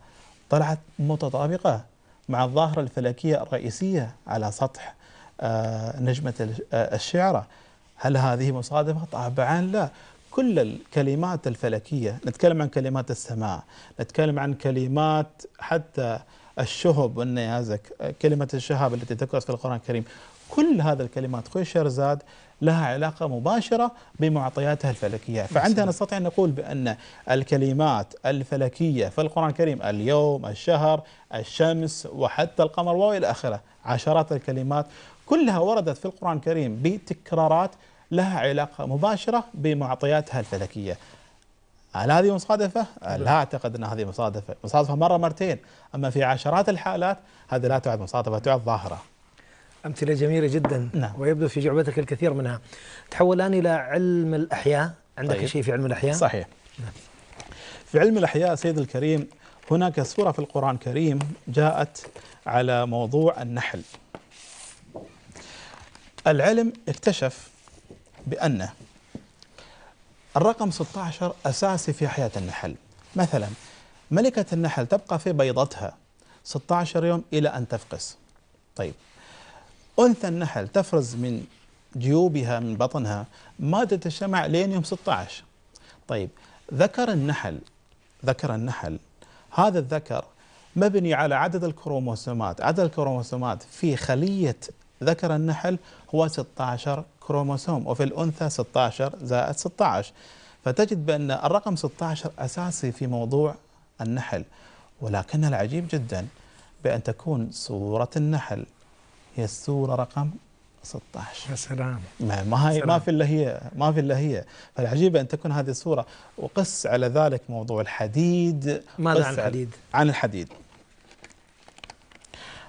طلعت متطابقة مع الظاهرة الفلكية الرئيسية على سطح آه، نجمة آه، الشعرة هل هذه مصادفة؟ طبعا لا كل الكلمات الفلكية نتكلم عن كلمات السماء نتكلم عن كلمات حتى الشهب والنيازك كلمة الشهاب التي ذكرت في القرآن الكريم كل هذه الكلمات خوي شرزاد لها علاقة مباشرة بمعطياتها الفلكية نعم، فعندها نستطيع أن نقول بأن الكلمات الفلكية في القرآن الكريم اليوم الشهر الشمس وحتى القمر وإلى آخره عشرات الكلمات كلها وردت في القرآن الكريم بتكرارات لها علاقة مباشرة بمعطياتها الفلكية هل هذه مصادفة؟ لا أعتقد أن هذه مصادفة مصادفة مرة مرتين أما في عشرات الحالات هذه لا تعد مصادفة تعد ظاهرة أمثلة جميلة جدا نعم. ويبدو في جعبتك الكثير منها تحول الآن إلى علم الأحياء عندك طيب. شيء في علم الأحياء؟ صحيح نعم. في علم الأحياء سيد الكريم هناك سورة في القرآن الكريم جاءت على موضوع النحل العلم اكتشف بأن الرقم 16 أساسي في حياة النحل مثلا ملكة النحل تبقى في بيضتها 16 يوم إلى أن تفقس طيب أنثى النحل تفرز من جيوبها من بطنها مادة الشمع لين يوم 16 طيب ذكر النحل ذكر النحل هذا الذكر مبني على عدد الكروموسومات عدد الكروموسومات في خلية ذكر النحل هو 16 كروموسوم وفي الأنثى 16 زائد 16 فتجد بأن الرقم 16 أساسي في موضوع النحل ولكن العجيب جدا بأن تكون صورة النحل هي الصورة رقم 16 يا سلام ما ما, هي ما في الا هي ما في الا هي فالعجيب ان تكون هذه الصوره وقس على ذلك موضوع الحديد ماذا عن الحديد؟ عن الحديد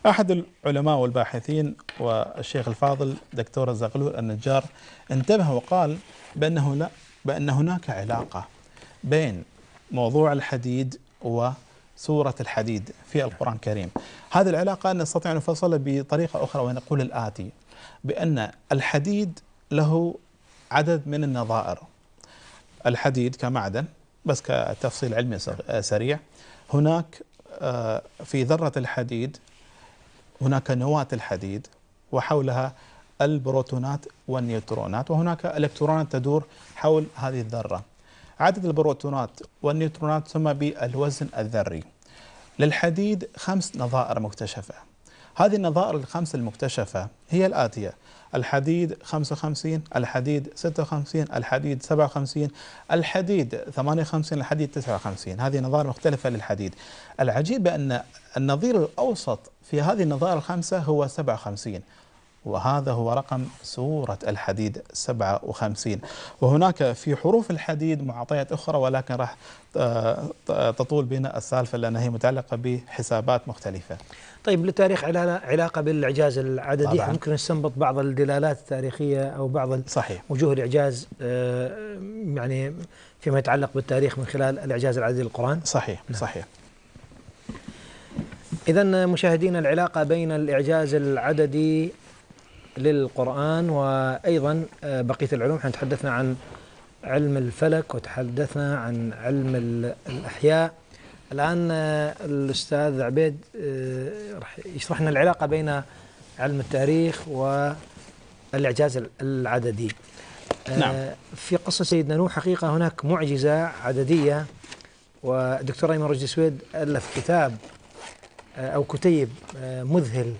أحد العلماء والباحثين والشيخ الفاضل دكتور الزغلول النجار انتبه وقال بأنه لا بأن هناك علاقة بين موضوع الحديد وسورة الحديد في القرآن الكريم هذه العلاقة نستطيع أن نفصلها بطريقة أخرى ونقول الآتي بأن الحديد له عدد من النظائر الحديد كمعدن بس كتفصيل علمي سريع هناك آه، في ذرة الحديد هناك نواة الحديد وحولها البروتونات والنيوترونات وهناك الكترونات تدور حول هذه الذرة عدد البروتونات والنيوترونات ثم بالوزن الذري للحديد خمس نظائر مكتشفة هذه النظائر الخمس المكتشفة هي الآتية الحديد 55 الحديد 56 الحديد 57 الحديد 58 الحديد 59 هذه نظائر مختلفة للحديد العجيب أن النظير الأوسط في هذه النظائر الخمسة هو 57 وهذا هو رقم سورة الحديد 57 وهناك في حروف الحديد معطيات أخرى ولكن راح آه، تطول بنا السالفة لأنها هي متعلقة بحسابات مختلفة طيب للتاريخ علاقة بالإعجاز العددي ممكن نستنبط بعض الدلالات التاريخية أو بعض صحيح. وجوه الإعجاز آه، يعني فيما يتعلق بالتاريخ من خلال الإعجاز العددي للقرآن صحيح نعم. صحيح إذا مشاهدينا العلاقة بين الإعجاز العددي للقرآن وأيضا آه، بقية العلوم احنا تحدثنا عن علم الفلك وتحدثنا عن علم الأحياء الآن آه، الأستاذ عبيد آه، راح يشرح لنا العلاقة بين علم التاريخ والإعجاز العددي آه، نعم. في قصة سيدنا نوح حقيقة هناك معجزة عددية والدكتور أيمن رجل سويد ألف كتاب أو كتيب مذهل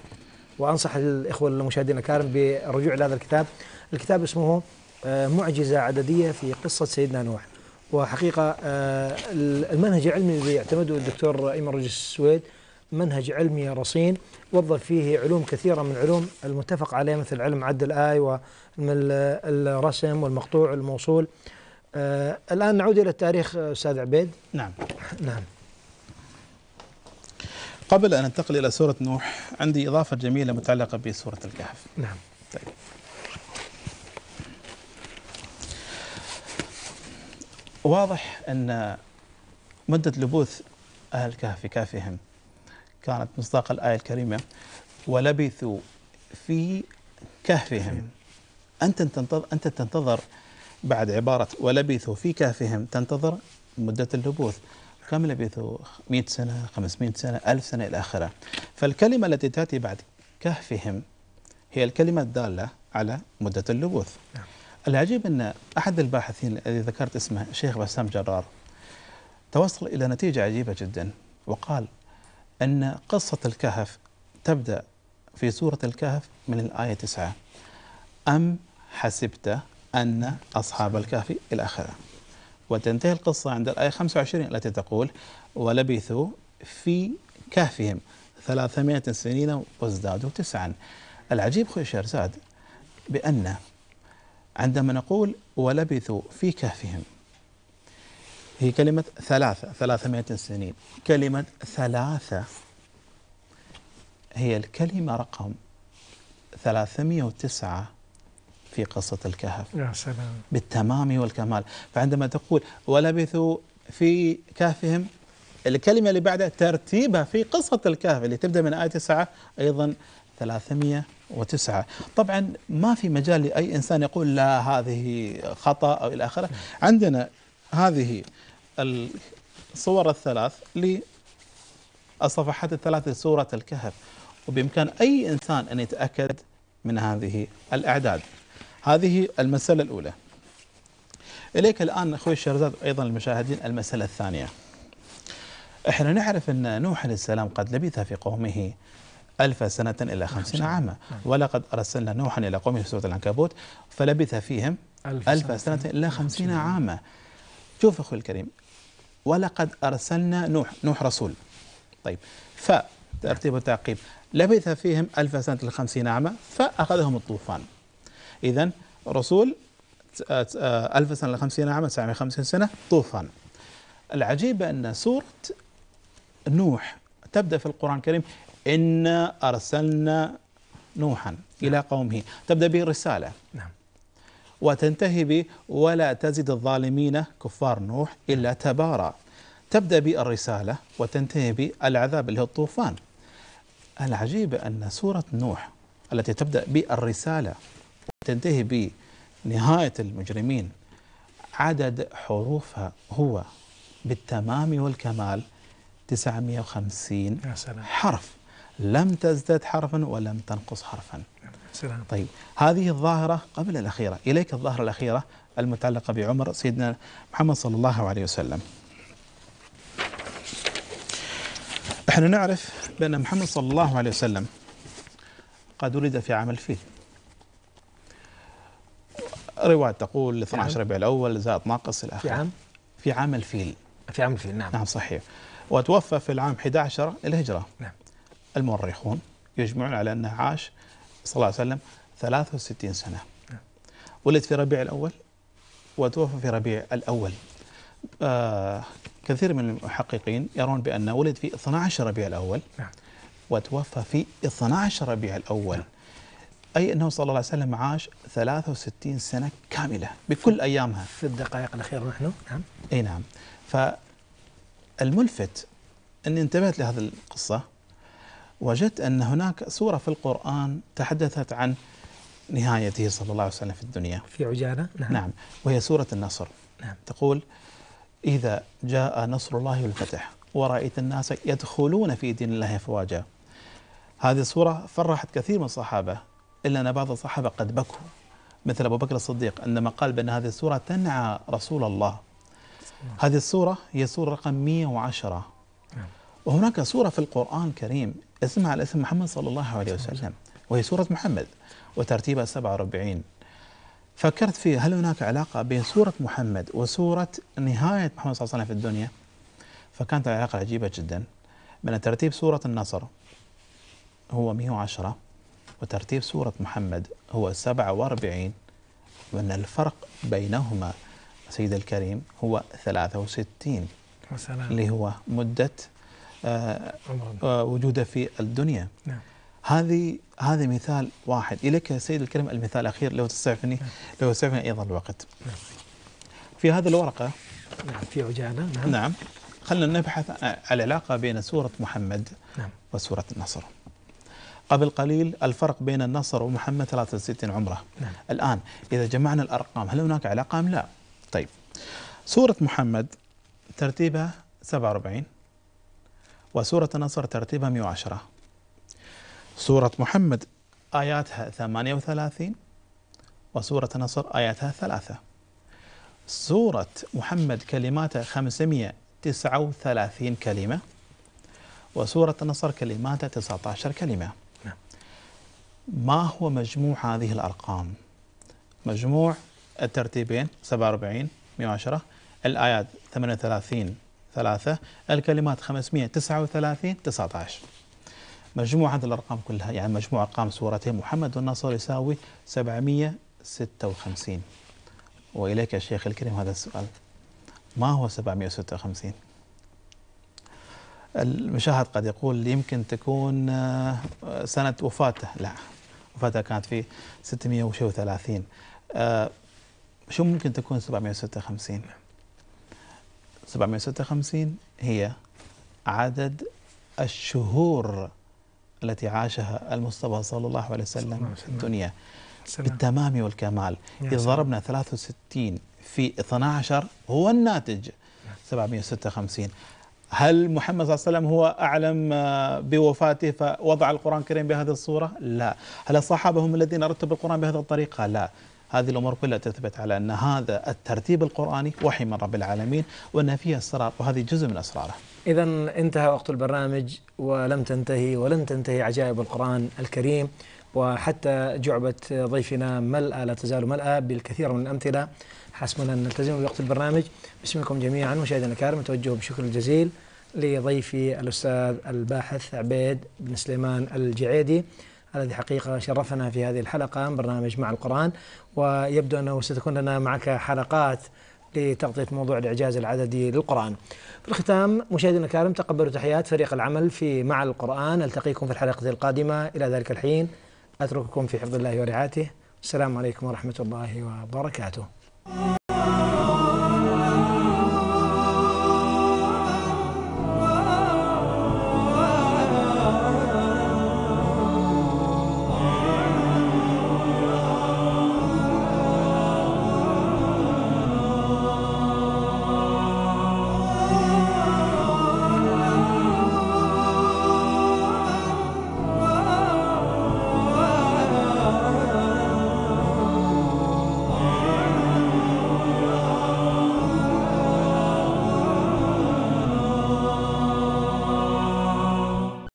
وأنصح الإخوة المشاهدين الكرام بالرجوع إلى هذا الكتاب الكتاب اسمه معجزة عددية في قصة سيدنا نوح وحقيقة آه، المنهج العلمي الذي يعتمده الدكتور أيمن رجس السويد منهج علمي رصين وظف فيه علوم كثيرة من علوم المتفق عليها مثل علم عد الآي والرسم والمقطوع والموصول آه، الآن نعود إلى التاريخ أستاذ عبيد نعم نعم قبل أن ننتقل إلى سورة نوح عندي إضافة جميلة متعلقة بسورة الكهف نعم طيب واضح أن مدة لبوث أهل الكهف في كهفهم كانت مصداق الآية الكريمة ولبثوا في كهفهم أنت تنتظر أنت تنتظر بعد عبارة ولبثوا في كهفهم تنتظر مدة اللبوث كم لبثوا 100 سنة 500 سنة 1000 سنة إلى آخره فالكلمة التي تأتي بعد كهفهم هي الكلمة الدالة على مدة اللبوث نعم. العجيب أن أحد الباحثين الذي ذكرت اسمه الشيخ بسام جرار توصل إلى نتيجة عجيبة جدا وقال أن قصة الكهف تبدأ في سورة الكهف من الآية 9 أم حسبت أن أصحاب الكهف إلى آخره وتنتهي القصة عند الآية 25 التي تقول ولبثوا في كهفهم 300 سنين وازدادوا تسعا العجيب خوي شهرزاد بأن عندما نقول ولبثوا في كهفهم هي كلمة ثلاثة ثلاثمائة سنين كلمة ثلاثة هي الكلمة رقم 309 في قصة الكهف يا سلام بالتمام والكمال فعندما تقول ولبثوا في كهفهم الكلمة اللي بعدها ترتيبها في قصة الكهف اللي تبدأ من آية 9 أيضا 300 وتسعة طبعا ما في مجال لأي إنسان يقول لا هذه خطأ أو إلى آخره عندنا هذه الصور الثلاث للصفحات الثلاث لسورة الكهف وبإمكان أي إنسان أن يتأكد من هذه الأعداد هذه المسألة الأولى إليك الآن أخوي الشرزاد أيضا المشاهدين المسألة الثانية احنا نعرف أن نوح عليه السلام قد لبث في قومه ألف سنة إلى نعم، خمسين عاما نعم. ولقد أرسلنا نوحا إلى قومه في سورة العنكبوت فلبث فيهم ألف, سنة, سنة إلى خمسين عاما شوف أخوي الكريم ولقد أرسلنا نوح نوح رسول طيب فترتيب التعقيب لبث فيهم ألف سنة إلى خمسين عاما فأخذهم الطوفان إذا رسول ألف سنة إلى خمسين عاما سبعمائة خمسين سنة طوفان العجيب أن سورة نوح تبدأ في القرآن الكريم إنا أرسلنا نوحا نعم. إلى قومه تبدأ به رسالة نعم. وتنتهي به ولا تزد الظالمين كفار نوح إلا تبارا تبدأ بالرسالة وتنتهي بالعذاب اللي هو الطوفان العجيب أن سورة نوح التي تبدأ بالرسالة وتنتهي بنهاية المجرمين عدد حروفها هو بالتمام والكمال 950 يا سلام. حرف لم تزدد حرفا ولم تنقص حرفا سلام. طيب هذه الظاهرة قبل الأخيرة إليك الظاهرة الأخيرة المتعلقة بعمر سيدنا محمد صلى الله عليه وسلم احنا نعرف بأن محمد صلى الله عليه وسلم قد ولد في عام الفيل رواية تقول 12 نعم. ربيع الأول زائد ناقص الأخير في عام في عام الفيل في عام الفيل نعم نعم صحيح وتوفى في العام 11 الهجرة نعم المؤرخون يجمعون على أنه عاش صلى الله عليه وسلم 63 سنة ولد في ربيع الأول وتوفى في ربيع الأول آه كثير من المحققين يرون بأنه ولد في 12 ربيع الأول نعم. وتوفى في 12 ربيع الأول أي أنه صلى الله عليه وسلم عاش 63 سنة كاملة بكل أيامها في الدقائق الأخيرة نحن نعم أي نعم فالملفت أني انتبهت لهذه القصة وجدت أن هناك سورة في القرآن تحدثت عن نهايته صلى الله عليه وسلم في الدنيا في عجالة نعم, نعم وهي سورة النصر نعم تقول إذا جاء نصر الله والفتح ورأيت الناس يدخلون في دين الله أفواجا هذه السورة فرحت كثير من الصحابة إلا أن بعض الصحابة قد بكوا مثل أبو بكر الصديق عندما قال بأن هذه السورة تنعى رسول الله هذه السورة هي سورة رقم 110 وهناك سورة في القرآن الكريم اسمها على اسم محمد صلى الله عليه وسلم وهي سورة محمد وترتيبها 47 فكرت في هل هناك علاقة بين سورة محمد وسورة نهاية محمد صلى الله عليه وسلم في الدنيا فكانت العلاقة عجيبة جدا من ترتيب سورة النصر هو 110 وترتيب سورة محمد هو 47 وأن الفرق بينهما سيد الكريم هو 63 وسلام. اللي هو مدة آه، وجوده في الدنيا نعم. هذه هذا مثال واحد إليك يا سيد الكريم المثال الأخير لو تسعفني نعم. لو تسعفني أيضا الوقت نعم. في هذه الورقة نعم في عجالة نعم, نعم خلنا نبحث عن العلاقة بين سورة محمد نعم. وسورة النصر قبل قليل الفرق بين النصر ومحمد 63 عمره نعم. الآن إذا جمعنا الأرقام هل هناك علاقة أم لا طيب سورة محمد ترتيبها 47 وسورة النصر ترتيبها 110 سورة محمد آياتها 38 وسورة النصر آياتها ثلاثة سورة محمد كلماتها 539 كلمة وسورة النصر كلماتها 19 كلمة نعم. ما هو مجموع هذه الأرقام؟ مجموع الترتيبين 47 110 الآيات 38 ثلاثة الكلمات 539 19 مجموع هذه الأرقام كلها يعني مجموع أرقام سورتي محمد والنصر يساوي 756 وإليك يا شيخ الكريم هذا السؤال ما هو 756 المشاهد قد يقول يمكن تكون آه، سنة وفاته لا وفاته كانت في 630 آه، شو ممكن تكون 756 756 هي عدد الشهور التي عاشها المصطفى صلى الله عليه وسلم في الدنيا سلام. بالتمام والكمال إذا ضربنا 63 في 12 هو الناتج 756 هل محمد صلى الله عليه وسلم هو أعلم بوفاته فوضع القرآن الكريم بهذه الصورة؟ لا هل الصحابة هم الذين رتبوا القرآن بهذه الطريقة؟ لا هذه الأمور كلها تثبت على أن هذا الترتيب القرآني وحي من رب العالمين وأن فيه أسرار وهذه جزء من أسراره إذا انتهى وقت البرنامج ولم تنتهي ولن تنتهي عجائب القرآن الكريم وحتى جعبة ضيفنا ملأى لا تزال ملأى بالكثير من الأمثلة حسبنا أن نلتزم بوقت البرنامج باسمكم جميعا مشاهدينا الكرام توجه بشكر الجزيل لضيفي الأستاذ الباحث عبيد بن سليمان الجعيدي الذي حقيقة شرفنا في هذه الحلقة من برنامج مع القرآن ويبدو أنه ستكون لنا معك حلقات لتغطية موضوع الإعجاز العددي للقرآن في الختام مشاهدينا الكرام تقبلوا تحيات فريق العمل في مع القرآن ألتقيكم في الحلقة القادمة إلى ذلك الحين أترككم في حفظ الله ورعاته السلام عليكم ورحمة الله وبركاته